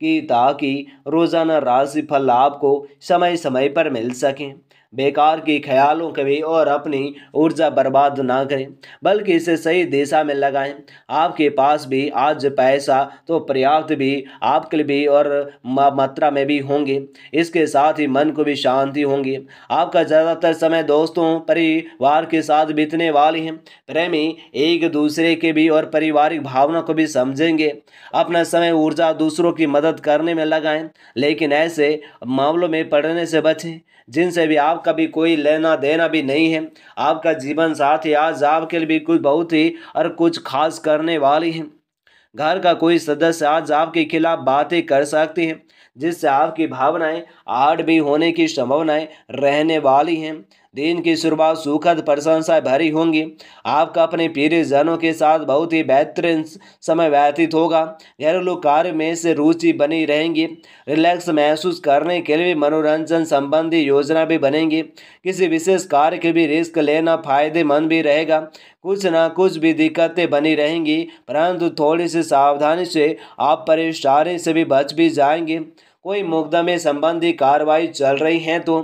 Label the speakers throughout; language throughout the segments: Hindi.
Speaker 1: कि ताकि रोज़ाना राशि फल आपको समय समय पर मिल सकें बेकार की ख्यालों भी और अपनी ऊर्जा बर्बाद ना करें बल्कि इसे सही दिशा में लगाएं आपके पास भी आज पैसा तो पर्याप्त भी आपके भी और मात्रा में भी होंगे इसके साथ ही मन को भी शांति होंगी आपका ज़्यादातर समय दोस्तों परिवार के साथ बीतने वाले हैं प्रेमी एक दूसरे के भी और पारिवारिक भावना को भी समझेंगे अपना समय ऊर्जा दूसरों की मदद करने में लगाएं लेकिन ऐसे मामलों में पढ़ने से बचें जिनसे भी आप आपका भी कोई लेना देना भी नहीं है आपका जीवन साथी आज आपके लिए भी कुछ बहुत ही और कुछ खास करने वाली है घर का कोई सदस्य आज आपके खिलाफ बातें कर सकती हैं जिससे आपकी भावनाएं आड़ भी होने की संभावनाएं रहने वाली हैं दिन की शुरुआत सुखद प्रशंसाएं भरी होंगी आपका अपने प्रियजनों के साथ बहुत ही बेहतरीन समय व्यतीत होगा घरेलू कार्य में से रुचि बनी रहेंगी रिलैक्स महसूस करने के लिए मनोरंजन संबंधी योजना भी बनेंगी किसी विशेष कार्य के भी रिस्क लेना फायदेमंद भी रहेगा कुछ ना कुछ भी दिक्कतें बनी रहेंगी परंतु थोड़ी सी सावधानी से आप परेशानी से भी बच भी जाएंगे कोई मुकदमे संबंधी कार्रवाई चल रही है तो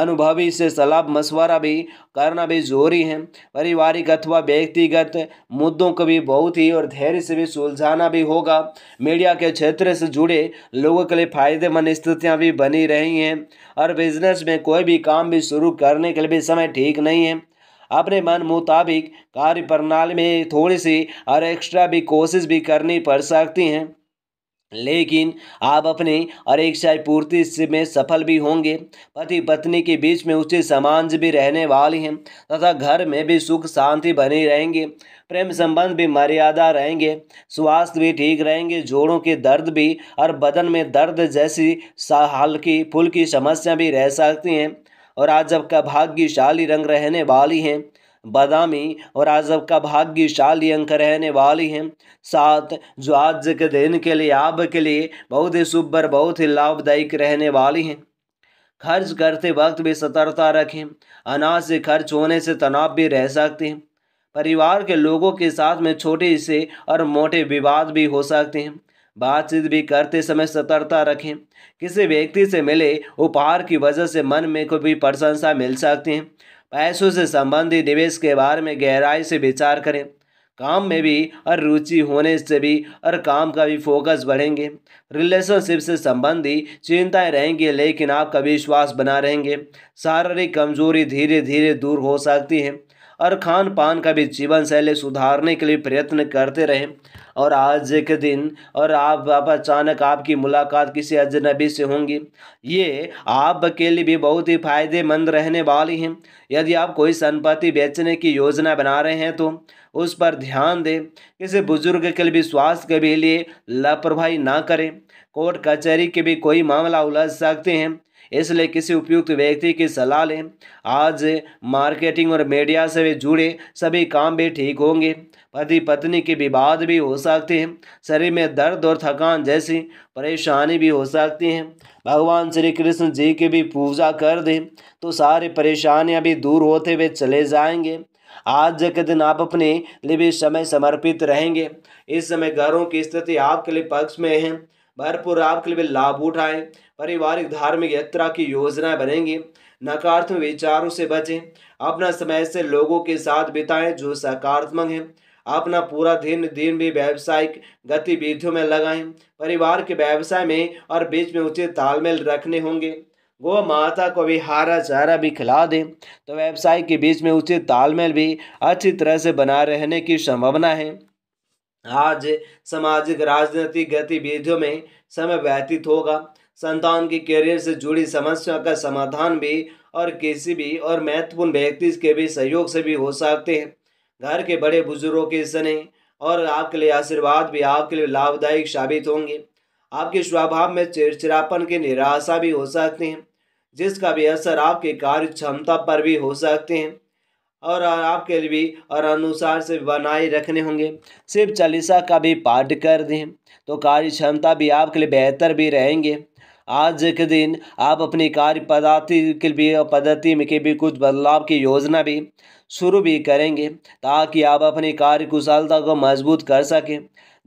Speaker 1: अनुभवी से सलाह मशवरा भी करना भी जरूरी है पारिवारिक अथवा व्यक्तिगत मुद्दों को भी बहुत ही और धैर्य से भी सुलझाना भी होगा मीडिया के क्षेत्र से जुड़े लोगों के लिए फायदेमंद स्थितियाँ भी बनी रही हैं और बिजनेस में कोई भी काम भी शुरू करने के लिए भी समय ठीक नहीं है अपने मन मुताबिक कार्य प्रणाली में थोड़ी सी और एक्स्ट्रा भी कोशिश भी करनी पड़ सकती हैं लेकिन आप अपने और इच्छा पूर्ति में सफल भी होंगे पति पत्नी के बीच में उचित समाज भी रहने वाले हैं तथा घर में भी सुख शांति बने रहेंगे प्रेम संबंध भी मर्यादा रहेंगे स्वास्थ्य भी ठीक रहेंगे जोड़ों के दर्द भी और बदन में दर्द जैसी हल्की फुल्की समस्या भी रह सकती हैं और आज जब का भाग्यशाली रंग रहने वाली हैं बदामी और आजब का भाग्यशाली अंक रहने वाली हैं साथ जो आज के दिन के लिए आपके लिए बहुत ही शुभ और बहुत ही लाभदायक रहने वाली हैं खर्च करते वक्त भी सतर्कता रखें अनाज से खर्च होने से तनाव भी रह सकते हैं परिवार के लोगों के साथ में छोटे से और मोटे विवाद भी हो सकते हैं बातचीत भी करते समय सतर्कता रखें किसी व्यक्ति से मिले उपहार की वजह से मन में को भी प्रशंसा मिल सकती है पैसों से संबंधित निवेश के बारे में गहराई से विचार करें काम में भी और रुचि होने से भी और काम का भी फोकस बढ़ेंगे रिलेशनशिप से संबंधी चिंताएं रहेंगी लेकिन आपका विश्वास बना रहेंगे शारीरिक कमजोरी धीरे धीरे दूर हो सकती है और खान पान का भी जीवन शैली सुधारने के लिए प्रयत्न करते रहे और आज के दिन और आप, आप अचानक आपकी मुलाकात किसी अजनबी से होंगी ये आप के लिए भी बहुत ही फायदेमंद रहने वाली हैं यदि आप कोई संपत्ति बेचने की योजना बना रहे हैं तो उस पर ध्यान दें किसी बुजुर्ग के लिए भी स्वास्थ्य के लिए लापरवाही ना करें कोर्ट कचहरी के भी कोई मामला उलझ सकते हैं इसलिए किसी उपयुक्त व्यक्ति की सलाह लें आज मार्केटिंग और मीडिया से जुड़े सभी काम भी ठीक होंगे पति पत्नी के विवाद भी हो सकते हैं शरीर में दर्द और थकान जैसी परेशानी भी हो सकती हैं भगवान श्री कृष्ण जी की भी पूजा कर दें तो सारी परेशानियां भी दूर होते हुए चले जाएंगे आज के दिन आप अपने लिए भी समय समर्पित रहेंगे इस समय घरों की स्थिति आपके लिए पक्ष में है भरपूर आपके लिए लाभ उठाएं पारिवारिक धार्मिक यात्रा की योजनाएं बनेंगी नकारात्मक विचारों से बचें अपना समय से लोगों के साथ बिताएं जो सकारात्मक हैं अपना पूरा दिन दिन भी व्यावसायिक गतिविधियों में लगाएं परिवार के व्यवसाय में और बीच में उचित तालमेल रखने होंगे गो माता को भी हारा चारा भी खिला दें तो व्यवसाय के बीच में उचित तालमेल भी अच्छी तरह से बना रहने की संभावना है आज सामाजिक राजनीतिक गतिविधियों में समय व्यतीत होगा संतान की करियर से जुड़ी समस्याओं का समाधान भी और किसी भी और महत्वपूर्ण व्यक्ति के भी सहयोग से भी हो सकते हैं घर के बड़े बुजुर्गों के स्ने और आपके लिए आशीर्वाद भी आपके लिए लाभदायक साबित होंगे आपके स्वभाव में चिड़चिड़ापन की निराशा भी हो सकते हैं जिसका भी असर आपकी कार्य क्षमता पर भी हो सकते हैं और आपके लिए भी और अनुसार से बनाए रखने होंगे सिर्फ चालीसा का भी पाठ कर दें तो कार्य क्षमता भी आपके लिए बेहतर भी रहेंगे आज के दिन आप अपनी कार्य पद्धति के भी पद्धति में के भी कुछ बदलाव की योजना भी शुरू भी करेंगे ताकि आप अपनी कार्य कुशलता को मजबूत कर सकें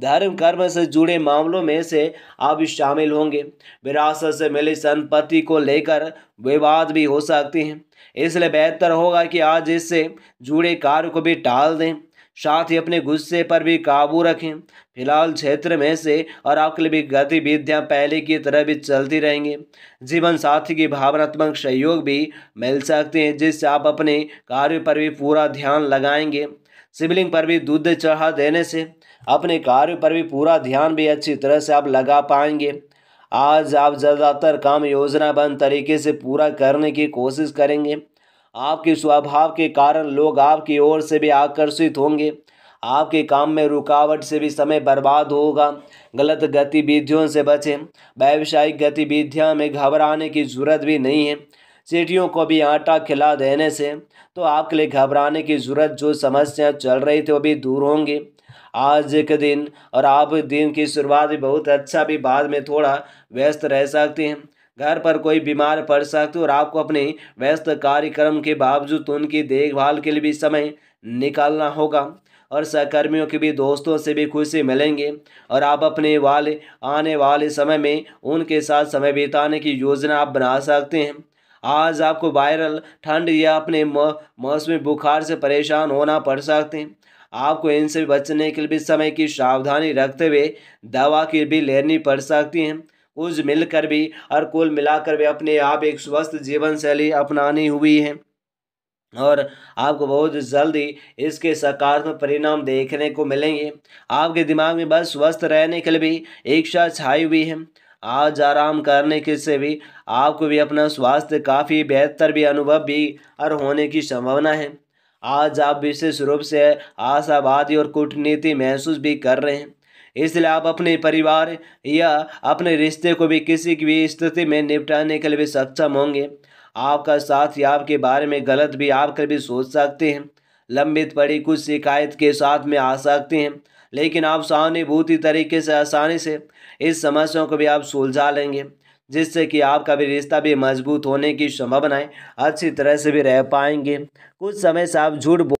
Speaker 1: धर्म कर्म से जुड़े मामलों में से आप शामिल होंगे विरासत से मिली संपत्ति को लेकर विवाद भी हो सकते हैं इसलिए बेहतर होगा कि आज इससे जुड़े कार्य को भी टाल दें साथ ही अपने गुस्से पर भी काबू रखें फिलहाल क्षेत्र में से और आपके लिए गतिविधियाँ पहले की तरह भी चलती रहेंगी जीवन साथी की भावनात्मक सहयोग भी मिल सकते हैं जिससे आप अपने कार्य पर भी पूरा ध्यान लगाएंगे शिवलिंग पर भी दूध चढ़ा देने से अपने कार्य पर भी पूरा ध्यान भी अच्छी तरह से आप लगा पाएंगे आज आप ज़्यादातर काम योजनाबद्ध तरीके से पूरा करने की कोशिश करेंगे आपके स्वभाव के कारण लोग आपकी ओर से भी आकर्षित होंगे आपके काम में रुकावट से भी समय बर्बाद होगा गलत गतिविधियों से बचें व्यावसायिक गतिविधियां में घबराने की जरूरत भी नहीं है चीटियों को भी आटा खिला देने से तो आपके लिए घबराने की जरूरत जो समस्या चल रही थी वो भी दूर होंगी आज के दिन और आप दिन की शुरुआत भी बहुत अच्छा भी बाद में थोड़ा व्यस्त रह सकते हैं घर पर कोई बीमार पड़ सकते और आपको अपने व्यस्त कार्यक्रम के बावजूद तो उनकी देखभाल के लिए भी समय निकालना होगा और सहकर्मियों के भी दोस्तों से भी खुशी मिलेंगे और आप अपने वाले आने वाले समय में उनके साथ समय बिताने की योजना आप बना सकते हैं आज आपको वायरल ठंड या अपने मौसमी बुखार से परेशान होना पड़ सकते हैं आपको इनसे बचने के लिए भी समय की सावधानी रखते हुए दवा की भी लेनी पड़ सकती हैं कुछ मिलकर भी और कुल मिलाकर भी अपने आप एक स्वस्थ जीवन शैली अपनानी हुई है और आपको बहुत जल्दी इसके सकारात्मक परिणाम देखने को मिलेंगे आपके दिमाग में बस स्वस्थ रहने के लिए भी इच्छा छाई हुई है आज आराम करने के से भी आपको भी अपना स्वास्थ्य काफ़ी बेहतर भी अनुभव भी और होने की संभावना है आज आप विशेष रूप से आशावादी और कूटनीति महसूस भी कर रहे हैं इसलिए आप अपने परिवार या अपने रिश्ते को भी किसी की भी स्थिति में निपटाने के लिए भी सक्षम होंगे आपका साथ या आपके बारे में गलत भी आप कभी सोच सकते हैं लंबित पड़ी कुछ शिकायत के साथ में आ सकते हैं लेकिन आप सहानुभूति तरीके से आसानी से इस समस्याओं को भी आप सुलझा लेंगे जिससे कि आपका भी रिश्ता भी मजबूत होने की संभावनाएं अच्छी तरह से भी रह पाएंगे कुछ समय से आप झूठ